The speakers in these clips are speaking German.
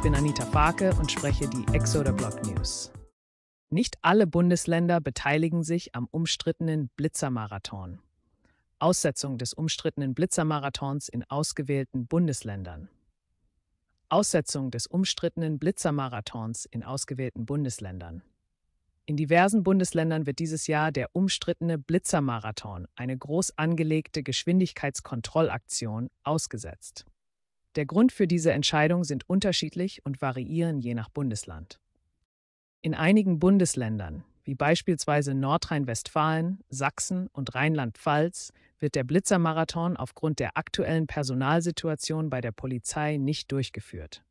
Ich bin Anita Farke und spreche die Exoder Block News. Nicht alle Bundesländer beteiligen sich am umstrittenen Blitzermarathon. Aussetzung des umstrittenen Blitzermarathons in ausgewählten Bundesländern. Aussetzung des umstrittenen Blitzermarathons in ausgewählten Bundesländern. In diversen Bundesländern wird dieses Jahr der umstrittene Blitzermarathon, eine groß angelegte Geschwindigkeitskontrollaktion, ausgesetzt. Der Grund für diese Entscheidung sind unterschiedlich und variieren je nach Bundesland. In einigen Bundesländern, wie beispielsweise Nordrhein-Westfalen, Sachsen und Rheinland-Pfalz, wird der Blitzermarathon aufgrund der aktuellen Personalsituation bei der Polizei nicht durchgeführt.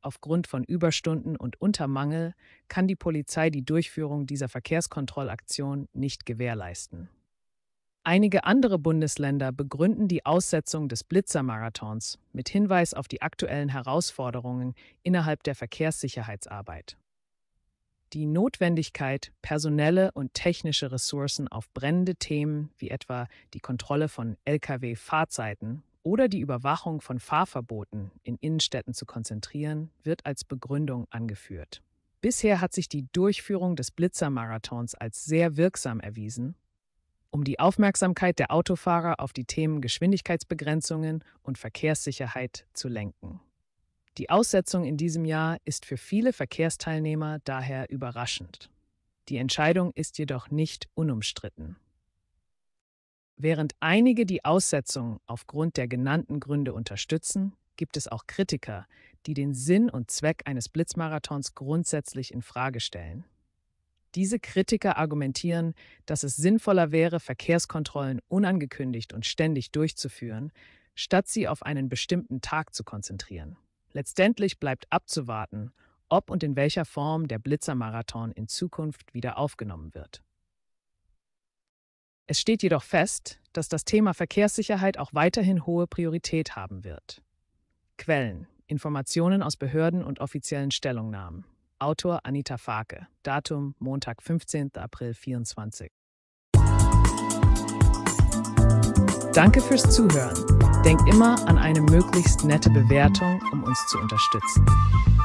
Aufgrund von Überstunden und Untermangel kann die Polizei die Durchführung dieser Verkehrskontrollaktion nicht gewährleisten. Einige andere Bundesländer begründen die Aussetzung des Blitzermarathons mit Hinweis auf die aktuellen Herausforderungen innerhalb der Verkehrssicherheitsarbeit. Die Notwendigkeit, personelle und technische Ressourcen auf brennende Themen wie etwa die Kontrolle von Lkw-Fahrzeiten oder die Überwachung von Fahrverboten in Innenstädten zu konzentrieren, wird als Begründung angeführt. Bisher hat sich die Durchführung des Blitzermarathons als sehr wirksam erwiesen um die Aufmerksamkeit der Autofahrer auf die Themen Geschwindigkeitsbegrenzungen und Verkehrssicherheit zu lenken. Die Aussetzung in diesem Jahr ist für viele Verkehrsteilnehmer daher überraschend. Die Entscheidung ist jedoch nicht unumstritten. Während einige die Aussetzung aufgrund der genannten Gründe unterstützen, gibt es auch Kritiker, die den Sinn und Zweck eines Blitzmarathons grundsätzlich in Frage stellen. Diese Kritiker argumentieren, dass es sinnvoller wäre, Verkehrskontrollen unangekündigt und ständig durchzuführen, statt sie auf einen bestimmten Tag zu konzentrieren. Letztendlich bleibt abzuwarten, ob und in welcher Form der Blitzermarathon in Zukunft wieder aufgenommen wird. Es steht jedoch fest, dass das Thema Verkehrssicherheit auch weiterhin hohe Priorität haben wird. Quellen, Informationen aus Behörden und offiziellen Stellungnahmen. Autor Anita Farke. Datum Montag, 15. April 24. Danke fürs Zuhören. Denkt immer an eine möglichst nette Bewertung, um uns zu unterstützen.